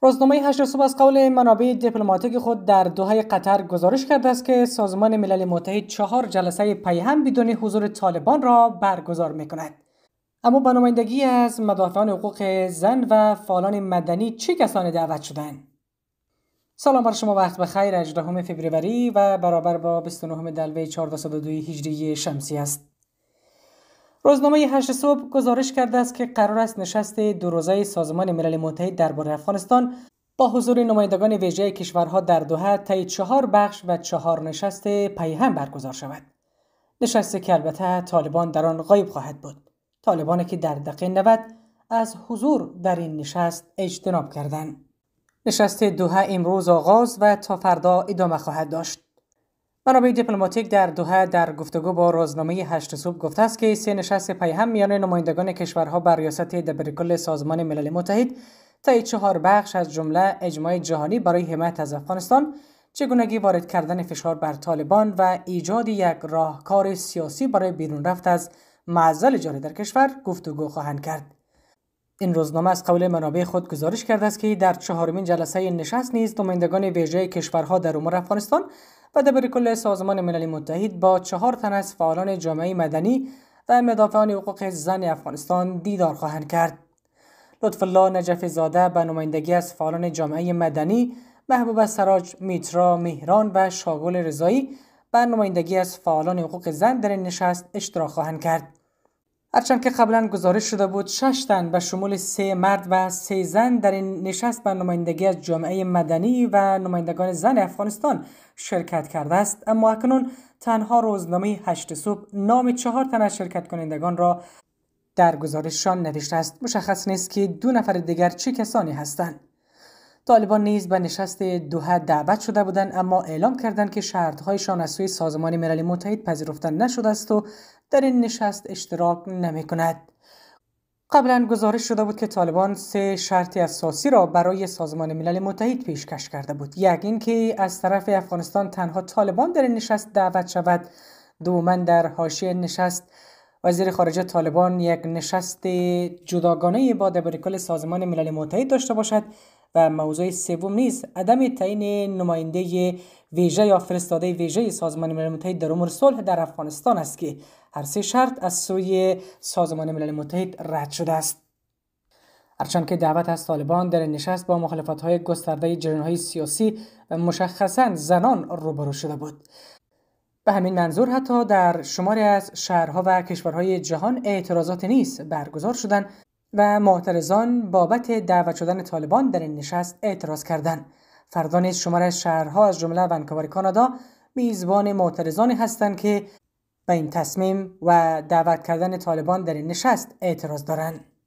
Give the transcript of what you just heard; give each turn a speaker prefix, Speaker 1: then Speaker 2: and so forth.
Speaker 1: روزنامه هشت صبح از قول منابع دیپلماتیک خود در دوحه قطر گزارش کرده است که سازمان ملل متحد چهار جلسه پیهم بدون حضور طالبان را برگزار می کند. اما به نمایندگی از مدافعان حقوق زن و فعالان مدنی چه کسانی دعوت شدند؟ سلام بر شما وقت بخیر 18 فوریه و برابر با 29 دلوی 1402 هجری شمسی است. روزنامه هشت صبح گزارش کرده است که قرار است نشست دو روزه سازمان ملل متحد درباره افغانستان با حضور نمایندگان ویژه کشورها در دوحه طی چهار بخش و چهار نشست هم برگزار شود. نشستی که البته طالبان در آن غایب خواهد بود. طالبانی که در دقیقه 90 از حضور در این نشست اجتناب کردند. نشست دوحه امروز آغاز و تا فردا ادامه خواهد داشت. منابع دیپلماتیک در دوحه در گفتگو با روزنامه هشت صبح گفته است که سه نشست پیهم میان نمایندگان کشورها بر ریاست دبیرکل سازمان ملل متحد تا چهار بخش از جمله اجماع جهانی برای حمایت از افغانستان چگونگی وارد کردن فشار بر طالبان و ایجاد یک راهکار سیاسی برای بیرون رفت از معزل جاری در کشور گفتگو خواهند کرد این روزنامه از قول منابع خود گزارش کرده است که در چهارمین جلسه نشست نیز نمایندگان ویژه کشورها در امور افغانستان و کل سازمان ملل متحد با چهار تن از فعالان جامعه مدنی و مدافعان حقوق زن افغانستان دیدار خواهند کرد. لطف الله نجف زاده به نمایندگی از فعالان جامعه مدنی محبوب سراج میترا مهران و شاگل رضایی به نمایندگی از فعالان حقوق زن در این نشست اشتراک خواهند کرد. هرچند که قبلا گزارش شده بود شش تن به شمول سه مرد و سه زن در این نشست به نمایندگی از جامعه مدنی و نمایندگان زن افغانستان شرکت کرده است اما اکنون تنها روزنامه هشت صبح نام چهار تن از شرکت کنندگان را در گزارششان نوشته است مشخص نیست که دو نفر دیگر چه کسانی هستند طالبان نیز به نشست دوحه دعوت شده بودند اما اعلام کردند که شرطهایشان از سوی سازمان ملل متحد پذیرفته نشده است و در این نشست اشتراک نمی کند. قبلا گزارش شده بود که طالبان سه شرط اساسی را برای سازمان ملل متحد پیشکش کرده بود یک اینکه از طرف افغانستان تنها طالبان در این نشست دعوت شود دوما در حاشیه نشست وزیر خارجه طالبان یک نشست جداگانه با دبیرکل سازمان ملل متحد داشته باشد و موضوع سوم نیز عدم تعیین نماینده ویژه یا فرستاده ویژه سازمان ملل متحد در امور صلح در افغانستان است که هر سه شرط از سوی سازمان ملل متحد رد شده است هرچند که دعوت از طالبان در نشست با مخالفت های گسترده های سیاسی و مشخصا زنان روبرو شده بود به همین منظور حتی در شماری از شهرها و کشورهای جهان اعتراضات نیز برگزار شدند و معترضان بابت دعوت شدن طالبان در این نشست اعتراض کردند فردا نیز شمار شهرها از جمله ونکوور کانادا میزبان معترضانی هستند که به این تصمیم و دعوت کردن طالبان در این نشست اعتراض دارند